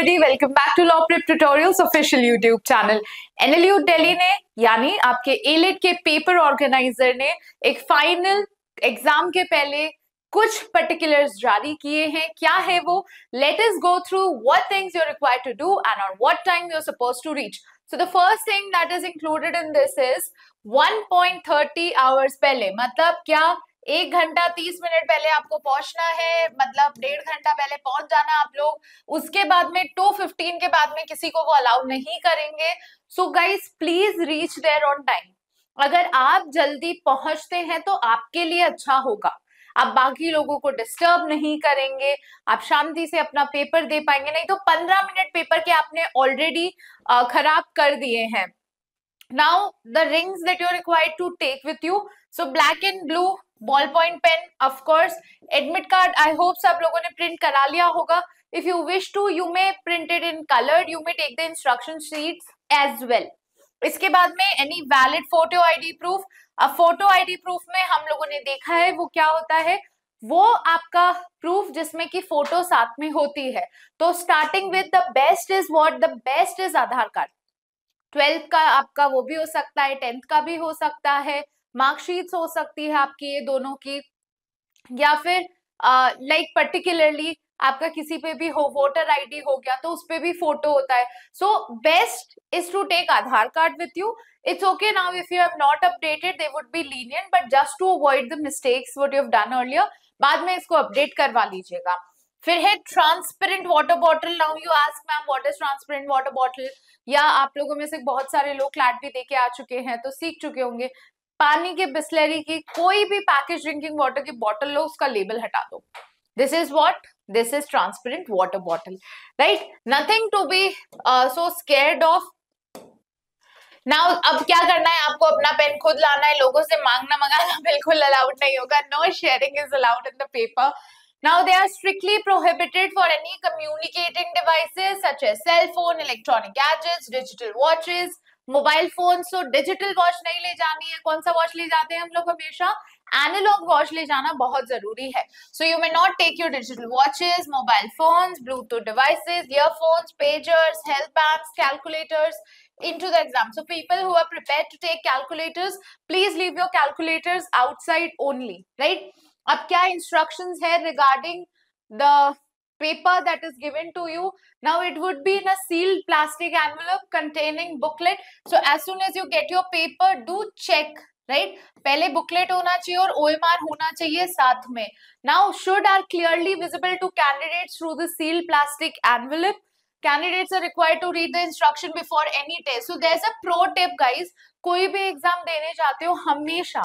everybody. Welcome back to Law Prep Tutorials official YouTube channel. NLU Delhi ने यानी आपके एलेट e के पेपर ऑर्गेनाइजर ने एक फाइनल एग्जाम के पहले कुछ पर्टिकुलर्स जारी किए हैं क्या है वो let us go through what things you required to do and on what time you are suppose to reach so the first thing that is included in this is 1.30 hours पहले मतलब क्या एक घंटा तीस मिनट पहले आपको पहुंचना है मतलब डेढ़ घंटा पहले पहुंच जाना आप लोग उसके बाद में टू फिफ्टीन के बाद में किसी को वो अलाउ नहीं करेंगे so guys please reach there on time अगर आप जल्दी पहुंचते हैं तो आपके लिए अच्छा होगा आप बाकी लोगों को डिस्टर्ब नहीं करेंगे आप शांति से अपना पेपर दे पाएंगे नहीं तो पंद्रह मिनट पेपर के आपने ऑलरेडी खराब कर दिए हैं now the rings that you're required to take with you so black and blue ballpoint pen of admit card I hope आप लोगों ने प्रिंट करा लिया होगा if you wish to you may printed in coloured you may take the instruction sheet as well इसके बाद में any valid photo ID proof अब आई डी प्रूफ में हम लोगों ने देखा है वो क्या होता है वो आपका प्रूफ जिसमें की फोटो साथ में होती है तो starting with the best is what the best is Aadhaar card twelfth का आपका वो भी हो सकता है टेंथ का भी हो सकता है मार्कशीट्स हो सकती है आपकी ये दोनों की या फिर लाइक uh, पर्टिकुलरली like आपका किसी पे भी हो वोटर आईडी हो गया तो उस पर भी फोटो होता है so best is to take Aadhaar card with you it's okay now if you have not updated they would be lenient but just to avoid the mistakes what you have done earlier बाद में इसको update करवा लीजिएगा फिर है transparent water bottle now you ask ma'am what is transparent water bottle या आप लोगों में से बहुत सारे लोग क्लैट भी देके आ चुके हैं तो सीख चुके होंगे पानी के बिस्लरी की कोई भी पैकेज ड्रिंकिंग वाटर की बॉटल लो उसका लेबल हटा दो this is what this is transparent water bottle right nothing to be so scared of now अब क्या करना है आपको अपना पेन खुद लाना है लोगों से मांगना मंगाना बिल्कुल अलाउड नहीं होगा no sharing is allowed in the paper Now they are strictly prohibited for any communicating devices such as cell phone, electronic gadgets, digital watches, mobile phones. So digital watch नहीं ले जानी है कौन सा वॉच ले जाते हैं हम लोग हमेशा एनालॉग वॉच ले जाना बहुत जरूरी है so you may not take your digital watches mobile phones Bluetooth devices into the exam so people who are prepared to take calculators please leave your calculators outside only right अब क्या instructions है regarding the paper that is given to you now it would be in a sealed plastic envelope containing booklet. So as soon as you get your paper, do check. Right पहले booklet होना चाहिए और OMR होना चाहिए साथ में now should are clearly visible to candidates through the seal plastic envelope candidates are required to read the instruction before any test so there is a pro tip guys कोई भी exam देने जाते हो हमेशा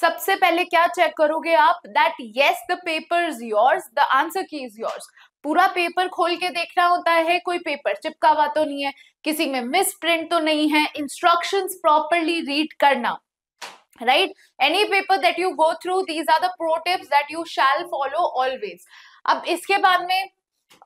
सबसे पहले क्या चेक करोगे आप that yes the paper is yours the answer key is yours पूरा पेपर खोल के देखना होता है कोई पेपर चिपका हुआ तो नहीं है किसी में मिस प्रिंट तो नहीं है इंस्ट्रक्शंस प्रॉपरली रीड करना right any paper that you go through these are the pro tips that you shall follow always अब इसके बाद में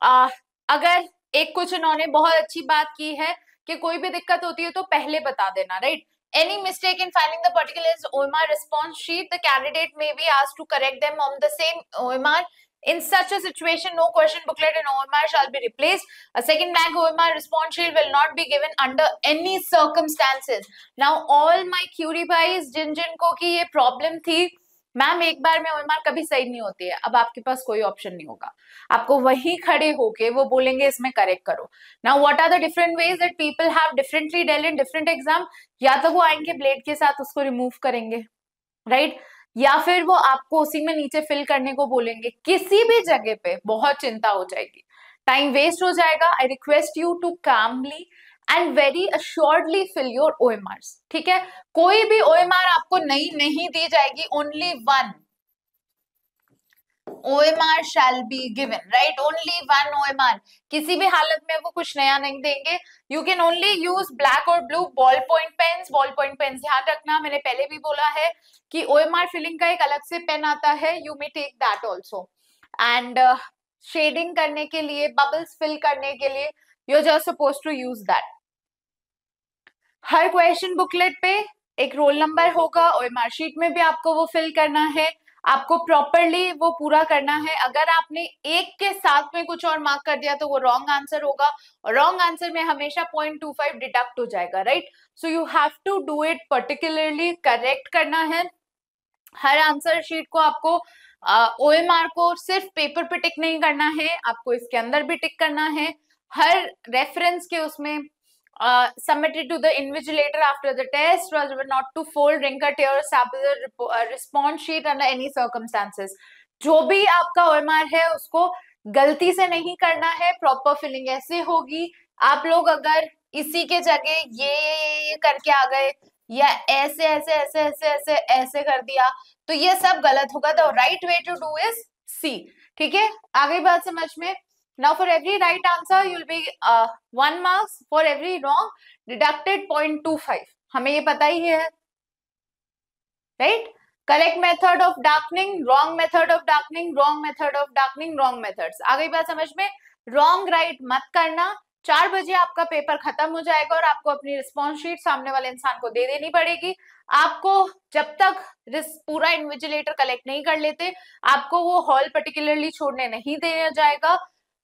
आ, अगर एक कुछ इन्होंने बहुत अच्छी बात की है कि कोई भी दिक्कत होती है तो पहले बता देना right Any mistake in filing the particulars OMR response sheet, the candidate may be asked to correct them on the same OMR. In such a situation, no question booklet and OMR shall be replaced. A second blank OMR response sheet will not be given under any circumstances. Now, all my cutie pies, Jin जिनको की ये problem थी, ma'am एक बार में मार कभी सही नहीं होती है अब आपके पास कोई ऑप्शन नहीं होगा आपको वहीं खड़े होके वो बोलेंगे इसमें करेक्ट करो now what are the different ways that people have differently dealt in different exam या तो वो आएंगे ब्लेड के साथ उसको रिमूव करेंगे राइट right? या फिर वो आपको उसी में नीचे फिल करने को बोलेंगे किसी भी जगह पे बहुत चिंता हो जाएगी टाइम वेस्ट हो जाएगा I request you to calmly and very assuredly fill your O ठीक है कोई भी ओ आपको नई नहीं, दी जाएगी only one be given right only one O M R किसी भी हालत में वो कुछ नया नहीं देंगे you can only use black और blue ball point pens ball point pens ध्यान रखना मैंने पहले भी बोला है कि आर फिलिंग का एक अलग से पेन आता है you may take that also and shading करने के लिए बबल्स फिल करने के लिए you're just suppose to use that हर क्वेश्चन बुकलेट पे एक रोल नंबर होगा और मार्कशीट में भी आपको वो फिल करना है आपको प्रॉपरली वो पूरा करना है अगर आपने एक के साथ में कुछ और मार्क कर दिया तो वो रॉन्ग आंसर होगा और रॉन्ग आंसर में हमेशा पॉइंट टू फाइव डिडक्ट हो जाएगा right so you have to do it particularly correct करना है हर आंसर शीट को आपको ओ uh, को सिर्फ पेपर पे टिक नहीं करना है आपको इसके अंदर भी टिक करना है हर रेफरेंस के उसमें submitted to the invigilator after the test was not to fold wrinkle tear sample uh, response sheet under any जो भी आपका ओएमआर है उसको गलती से नहीं करना है प्रॉपर फिलिंग ऐसे होगी आप लोग अगर इसी के जगह ये ये करके आ गए या ऐसे ऐसे ऐसे ऐसे ऐसे ऐसे कर दिया तो ये सब गलत होगा the right way to do is see ठीक है आगे बात समझ में Now for every right answer, you'll be uh, one marks. For every wrong, deducted 0.25. हमें ये पता ही है right correct method of darkening wrong method of darkening wrong method of darkening wrong methods आ गई बात समझ में wrong right मत करना चार बजे आपका पेपर खत्म हो जाएगा और आपको अपनी रिस्पॉन्स शीट सामने वाले इंसान को दे देनी पड़ेगी आपको जब तक पूरा इन्विजिलेटर कलेक्ट नहीं कर लेते आपको वो हॉल पर्टिकुलरली छोड़ने नहीं दिया जाएगा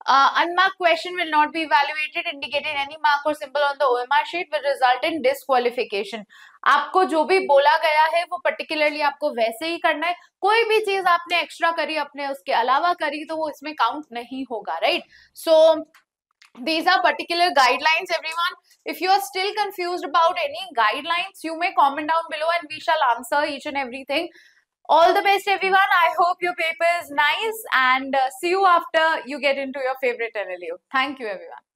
uh, unmarked question will not be evaluated indicating any mark or symbol on the omr sheet will result in disqualification आपको जो भी बोला गया है वो पर्टिकुलरली आपको वैसे ही करना है कोई भी चीज आपने एक्स्ट्रा करी अपने उसके अलावा करी तो वो इसमें काउंट नहीं होगा right so these are particular guidelines everyone if you are still confused about any guidelines you may comment down below and we shall answer each and everything thing all the best everyone i hope your paper is nice and uh, see you after you get into your favorite nlu thank you everyone